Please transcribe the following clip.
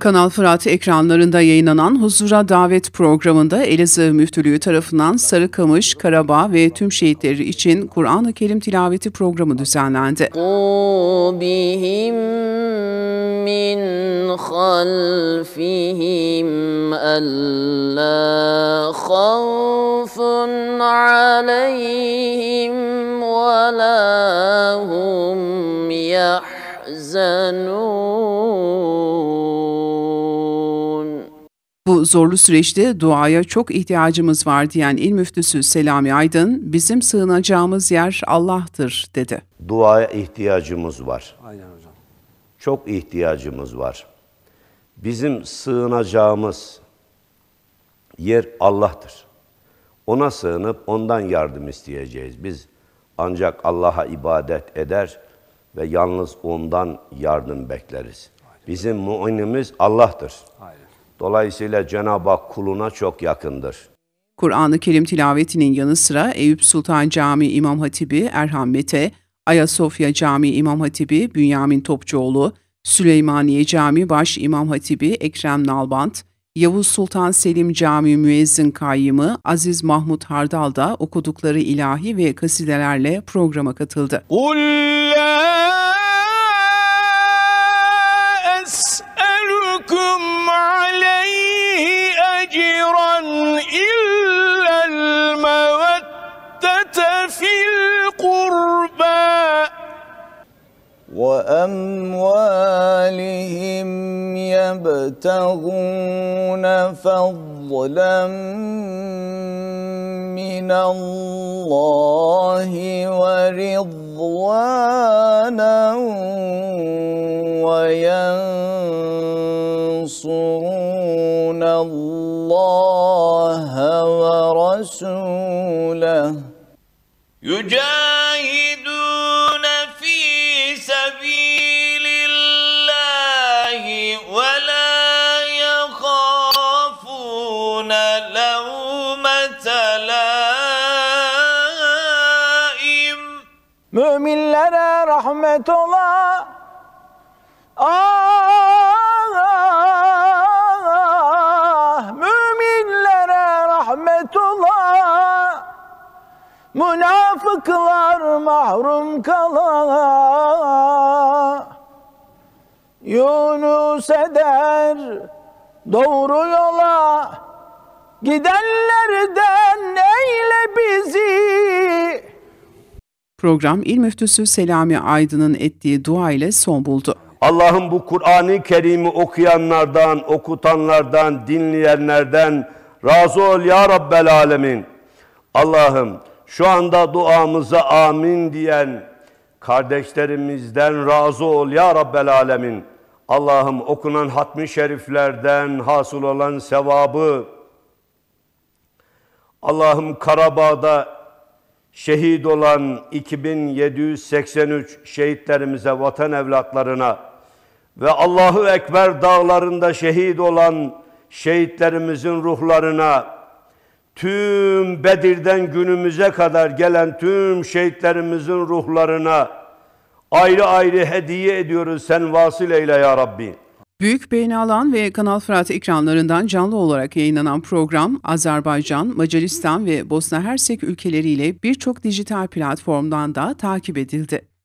Kanal Fırat ekranlarında yayınlanan Huzura Davet programında Elazığ Müftülüğü tarafından Sarıkamış, Karabağ ve tüm şehitleri için Kur'an-ı Kerim tilaveti programı düzenlendi. min تحزنون Bu zorlu süreçte duaya çok ihtiyacımız var diyen il müftüsü Selami Aydın, bizim sığınacağımız yer Allah'tır dedi. Duaya ihtiyacımız var. Aynen hocam. Çok ihtiyacımız var. Bizim sığınacağımız yer Allah'tır. Ona sığınıp ondan yardım isteyeceğiz. Biz ancak Allah'a ibadet eder, ve yalnız ondan yardım bekleriz. Bizim muinimiz Allah'tır. Dolayısıyla Cenab-ı Hak kuluna çok yakındır. Kur'an-ı Kerim tilavetinin yanı sıra Eyüp Sultan Camii İmam Hatibi Erhan Mete, Ayasofya Camii İmam Hatibi Bünyamin Topçuoğlu, Süleymaniye Camii Baş İmam Hatibi Ekrem Nalbant, Yavuz Sultan Selim Camii müezzin kayyımı Aziz Mahmut Hardal da okudukları ilahi ve kasidelerle programa katıldı. Ulla es'elukum وأموالهم يبتغون فضلا من الله ورضوانا وينصرون الله ورسوله يجاهدون Müminlere rahmet ola. Ah, müminlere rahmet ola. Münafıklar mahrum kala. Yunus eder doğru yola gidenlerden eyle bizi Program İl Müftüsü Selami Aydın'ın ettiği dua ile son buldu. Allah'ın bu Kur'an-ı Kerim'i okuyanlardan, okutanlardan, dinleyenlerden razı ol ya Rabbel Alemin. Allah'ım şu anda duamıza amin diyen kardeşlerimizden razı ol ya Rabbel Alemin. Allah'ım okunan hatmi şeriflerden hasıl olan sevabı, Allah'ım Karabağ'da şehit olan 2783 şehitlerimize, vatan evlatlarına ve Allahu Ekber dağlarında şehit olan şehitlerimizin ruhlarına tüm Bedir'den günümüze kadar gelen tüm şehitlerimizin ruhlarına ayrı ayrı hediye ediyoruz. Sen vasıl eyle ya Rabbi. Büyük beğeni alan ve Kanal Fırat ekranlarından canlı olarak yayınlanan program Azerbaycan, Macaristan ve Bosna Hersek ülkeleriyle birçok dijital platformdan da takip edildi.